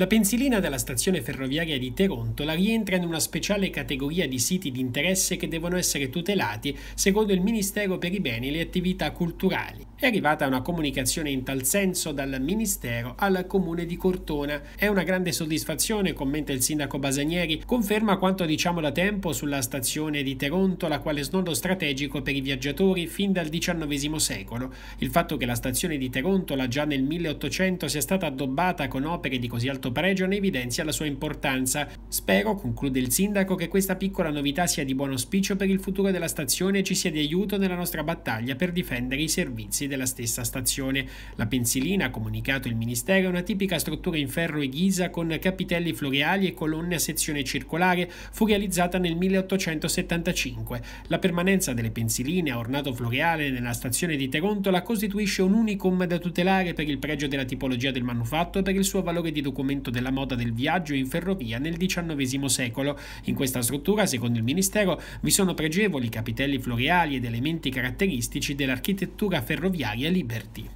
La pensilina della stazione ferroviaria di Terontola rientra in una speciale categoria di siti di interesse che devono essere tutelati secondo il Ministero per i beni e le attività culturali. È arrivata una comunicazione in tal senso dal Ministero al Comune di Cortona. È una grande soddisfazione, commenta il sindaco Basanieri, conferma quanto diciamo da tempo sulla stazione di Terontola quale snodo strategico per i viaggiatori fin dal XIX secolo. Il fatto che la stazione di Terontola già nel 1800 sia stata addobbata con opere di così alto questo pregio ne evidenzia la sua importanza. Spero, conclude il sindaco, che questa piccola novità sia di buon auspicio per il futuro della stazione e ci sia di aiuto nella nostra battaglia per difendere i servizi della stessa stazione. La pensilina, ha comunicato il Ministero, è una tipica struttura in ferro e ghisa con capitelli floreali e colonne a sezione circolare, fu realizzata nel 1875. La permanenza delle pensiline a ornato floreale nella stazione di Terontola costituisce un unicum da tutelare per il pregio della tipologia del manufatto e per il suo valore di documentazione all'avvento della moda del viaggio in ferrovia nel XIX secolo. In questa struttura, secondo il Ministero, vi sono pregevoli capitelli floreali ed elementi caratteristici dell'architettura ferroviaria Liberty.